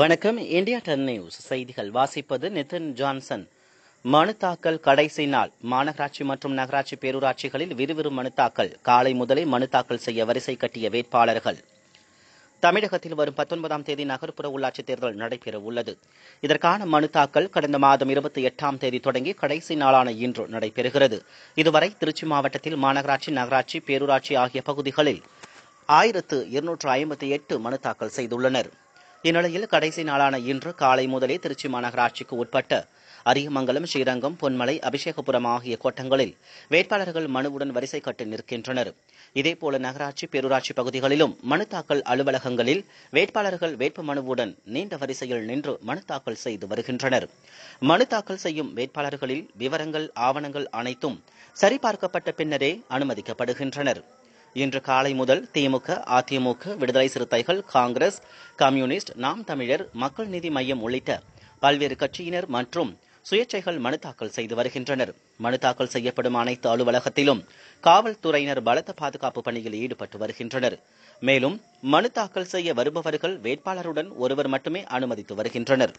வணக்கம் India ten news செய்திகள் வாசிப்பது நிதின் ஜான்சன் மனு தாக்கல் கடைசி நாள் மாநகராட்சி மற்றும் நகராட்சி பேரூராட்சிகளில் விறுவிறு மனு தாக்கல் காலை முதலே மனு தாக்கல் செய்ய வரிசை கட்டிய வேட்பாளர்கள் தமிழகத்தில் வரும் பத்தொன்பதாம் தேதி நகர்ப்புற உள்ளாட்சி தேர்தல் நடைபெற உள்ளது இதற்கான மனு தாக்கல் கடந்த மாதம் இருபத்தி எட்டாம் தேதி தொடங்கி கடைசி நாளான இன்று நடைபெறுகிறது இதுவரை திருச்சி மாவட்டத்தில் மாநகராட்சி நகராட்சி பேரூராட்சி ஆகிய பகுதிகளில் ஆயிரத்து இருநூற்று ஐம்பத்தி எட்டு மனு தாக்கல் செய்துள்ளனா் இந்நிலையில் கடைசி நாளான இன்று காலை முதலே திருச்சி மாநகராட்சிக்கு உட்பட்ட அரியமங்கலம் ஸ்ரீரங்கம் பொன்மலை அபிஷேகபுரம் ஆகிய கோட்டங்களில் வேட்பாளர்கள் மனுவுடன் வரிசை கட்டி நிற்கின்றனர் இதேபோல நகராட்சி பேரூராட்சி பகுதிகளிலும் மனு தாக்கல் அலுவலகங்களில் வேட்பாளர்கள் வேட்பு மனுவுடன் நீண்ட வரிசையில் நின்று மனு தாக்கல் செய்து வருகின்றனர் மனு தாக்கல் செய்யும் வேட்பாளர்களில் விவரங்கள் ஆவணங்கள் அனைத்தும் சரிபார்க்கப்பட்ட பின்னரே அனுமதிக்கப்படுகின்றனர் இன்று காலை முதல் திமுக அதிமுக விடுதலை சிறுத்தைகள் காங்கிரஸ் கம்யூனிஸ்ட் நாம் தமிழர் மக்கள் நீதி மையம் உள்ளிட்ட பல்வேறு கட்சியினர் மற்றும் சுயேட்சைகள் மனு தாக்கல் செய்து வருகின்றனர் மனு தாக்கல் செய்யப்படும் அனைத்து அலுவலகத்திலும் காவல்துறையினர் பலத்த பாதுகாப்பு பணியில் ஈடுபட்டு வருகின்றனர் மேலும் மனு தாக்கல் செய்ய வருபவர்கள் வேட்பாளருடன் ஒருவர் மட்டுமே அனுமதித்து வருகின்றனர்